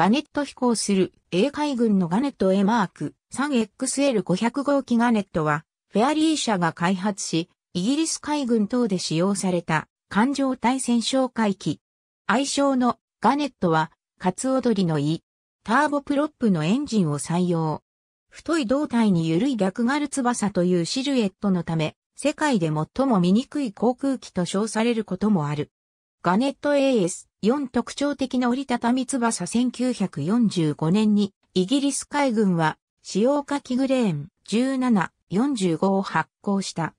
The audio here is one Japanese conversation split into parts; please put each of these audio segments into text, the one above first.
ガネット飛行する A 海軍のガネット A マーク 3XL500 号機ガネットは、フェアリー社が開発し、イギリス海軍等で使用された艦上対戦哨戒機。愛称のガネットは、カツオドリの胃、ターボプロップのエンジンを採用。太い胴体に緩い逆ガル翼というシルエットのため、世界で最も醜い航空機と称されることもある。ガネット AS 4特徴的な折りたたみ翼1945年にイギリス海軍は使用火器グレーン1745を発行した。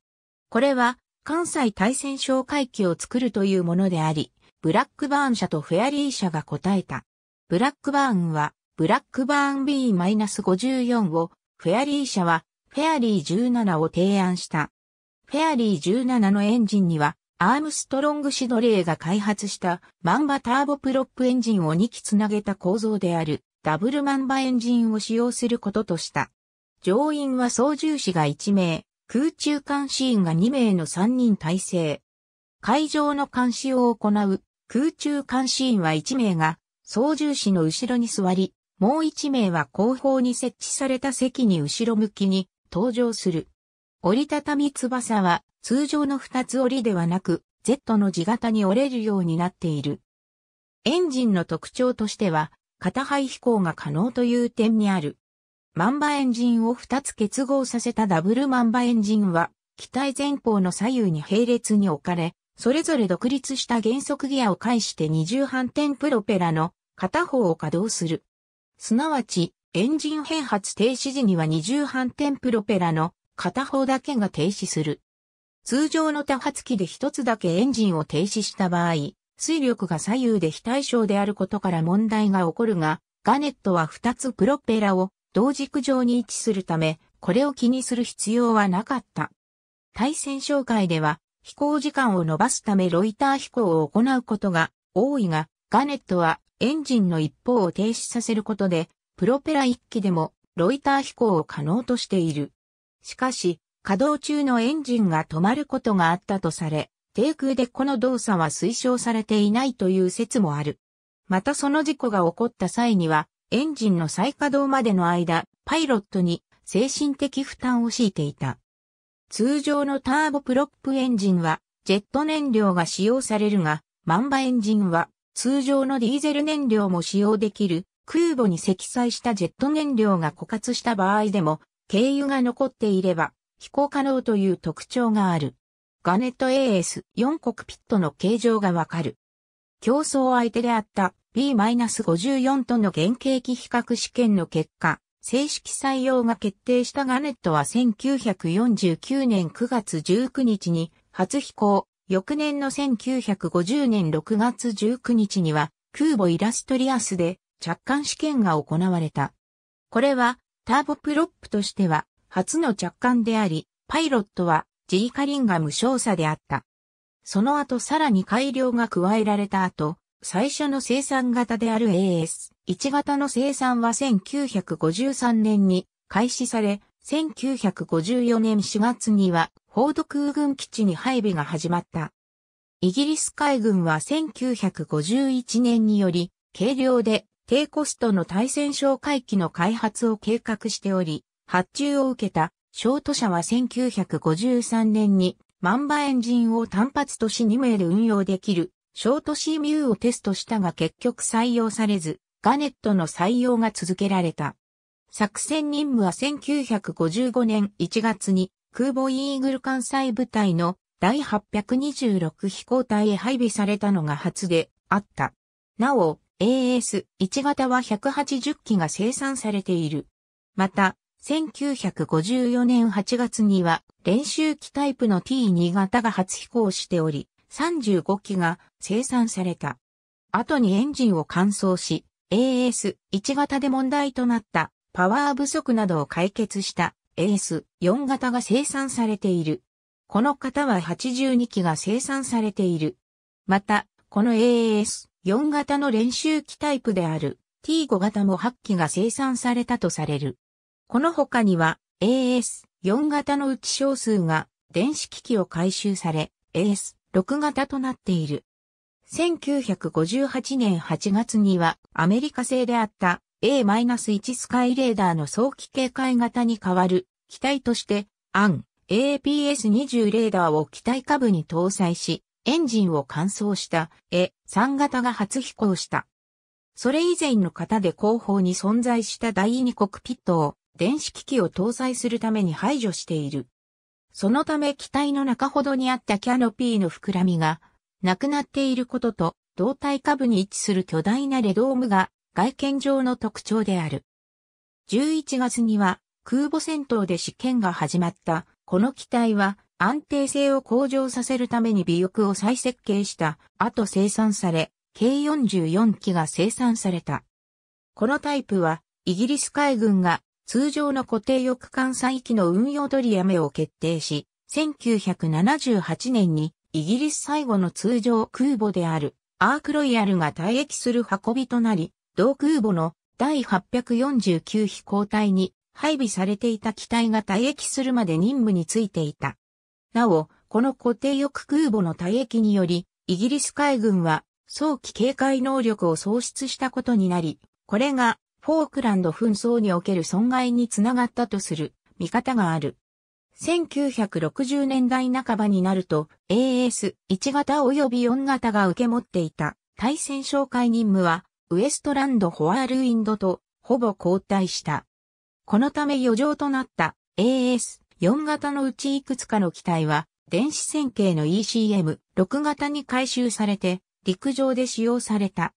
これは関西対戦哨戒機を作るというものであり、ブラックバーン社とフェアリー社が答えた。ブラックバーンはブラックバーン B-54 を、フェアリー社はフェアリー17を提案した。フェアリー17のエンジンにはアームストロングシドレーが開発したマンバターボプロップエンジンを2機つなげた構造であるダブルマンバエンジンを使用することとした。乗員は操縦士が1名、空中監視員が2名の3人体制。海上の監視を行う空中監視員は1名が操縦士の後ろに座り、もう1名は後方に設置された席に後ろ向きに登場する。折りたたみ翼は通常の二つ折りではなく、Z の字型に折れるようになっている。エンジンの特徴としては、片肺飛行が可能という点にある。マンバエンジンを二つ結合させたダブルマンバエンジンは、機体前方の左右に並列に置かれ、それぞれ独立した減速ギアを介して二重反転プロペラの片方を稼働する。すなわち、エンジン変発停止時には二重反転プロペラの片方だけが停止する。通常の多発機で一つだけエンジンを停止した場合、水力が左右で非対称であることから問題が起こるが、ガネットは二つプロペラを同軸上に位置するため、これを気にする必要はなかった。対戦紹介では、飛行時間を伸ばすためロイター飛行を行うことが多いが、ガネットはエンジンの一方を停止させることで、プロペラ一機でもロイター飛行を可能としている。しかし、稼働中のエンジンが止まることがあったとされ、低空でこの動作は推奨されていないという説もある。またその事故が起こった際には、エンジンの再稼働までの間、パイロットに精神的負担を強いていた。通常のターボプロップエンジンは、ジェット燃料が使用されるが、マンバエンジンは、通常のディーゼル燃料も使用できる、空母に積載したジェット燃料が枯渇した場合でも、軽油が残っていれば、飛行可能という特徴がある。ガネット AS4 コクピットの形状がわかる。競争相手であった B-54 との原型機比較試験の結果、正式採用が決定したガネットは1949年9月19日に初飛行、翌年の1950年6月19日には空母イラストリアスで着艦試験が行われた。これはターボプロップとしては初の着艦であり、パイロットはジーカリンガム少佐であった。その後さらに改良が加えられた後、最初の生産型である AS1 型の生産は1953年に開始され、1954年4月にはフォード空軍基地に配備が始まった。イギリス海軍は1951年により、軽量で低コストの対戦哨戒機の開発を計画しており、発注を受けた、ショート社は1953年に、万馬エンジンを単発都市2名で運用できる、ショトシーミューをテストしたが結局採用されず、ガネットの採用が続けられた。作戦任務は1955年1月に空母イーグル艦載部隊の第826飛行隊へ配備されたのが初であった。なお、AS1 型は180機が生産されている。また、1954年8月には練習機タイプの T2 型が初飛行しており、35機が生産された。後にエンジンを乾燥し、AS1 型で問題となったパワー不足などを解決した AS4 型が生産されている。この型は82機が生産されている。また、この AS4 型の練習機タイプである T5 型も8機が生産されたとされる。この他には AS4 型のうち少数が電子機器を回収され AS6 型となっている。1958年8月にはアメリカ製であった A-1 スカイレーダーの早期警戒型に代わる機体としてアン APS-20 レーダーを機体下部に搭載し、エンジンを換装した A3 型が初飛行した。それ以前の型で後方に存在した第二コクピットを電子機器を搭載するために排除している。そのため機体の中ほどにあったキャノピーの膨らみが、なくなっていることと、胴体下部に位置する巨大なレドームが外見上の特徴である。11月には空母戦闘で試験が始まったこの機体は安定性を向上させるために尾翼を再設計した後生産され、計44機が生産された。このタイプはイギリス海軍が通常の固定翼艦載機の運用取りやめを決定し、1978年にイギリス最後の通常空母であるアークロイヤルが退役する運びとなり、同空母の第849飛行隊に配備されていた機体が退役するまで任務についていた。なお、この固定翼空母の退役により、イギリス海軍は早期警戒能力を喪失したことになり、これがフォークランド紛争における損害につながったとする見方がある。1960年代半ばになると AS1 型及び4型が受け持っていた対戦紹介任務はウエストランド・ホアールインドとほぼ交代した。このため余剰となった AS4 型のうちいくつかの機体は電子線形の ECM6 型に回収されて陸上で使用された。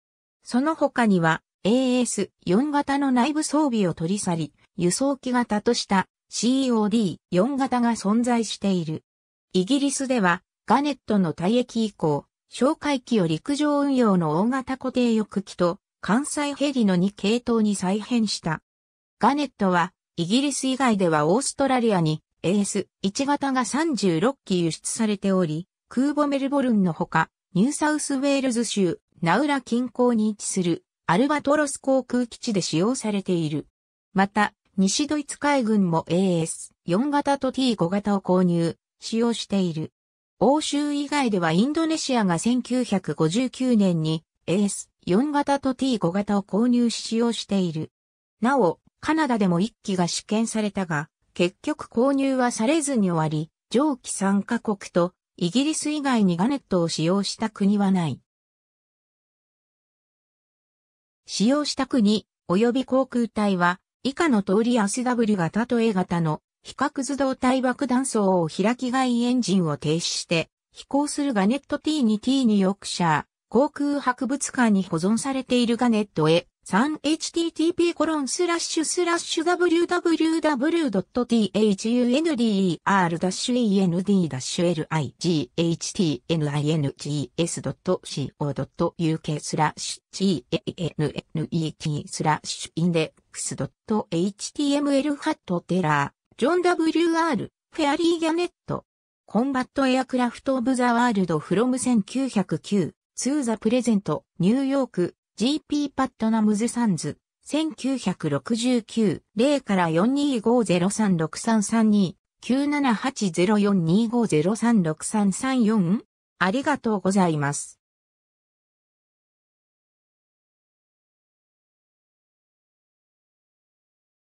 その他には AS4 型の内部装備を取り去り、輸送機型とした COD4 型が存在している。イギリスでは、ガネットの退役以降、哨戒機を陸上運用の大型固定翼機と関西ヘリの2系統に再編した。ガネットは、イギリス以外ではオーストラリアに AS1 型が36機輸出されており、空母メルボルンのほか、ニューサウスウェールズ州、ナウラ近郊に位置するアルバトロス航空基地で使用されている。また、西ドイツ海軍も AS4 型と T5 型を購入、使用している。欧州以外ではインドネシアが1959年に AS4 型と T5 型を購入し使用している。なお、カナダでも1機が試験されたが、結局購入はされずに終わり、上記3カ国とイギリス以外にガネットを使用した国はない。使用した国、及び航空隊は、以下の通り SW 型と A 型の比較図動体爆弾層を開き外エンジンを停止して飛行するガネット T2T2 ヨークシャー航空博物館に保存されているガネットへ 3http コロンスラッシュスラッシュ www.thunder-end-lights.co.uk スラッシュ GANNET スラッシュインデックス .html ハットテラージョン WR フェアリー・ギャネットコンバットエアクラフト・オブ・ザ・ワールド・フロム1909 to the present, ニューヨーク、GP パットナムズサンズ、1969、0から425036332、9780425036334ありがとうございます。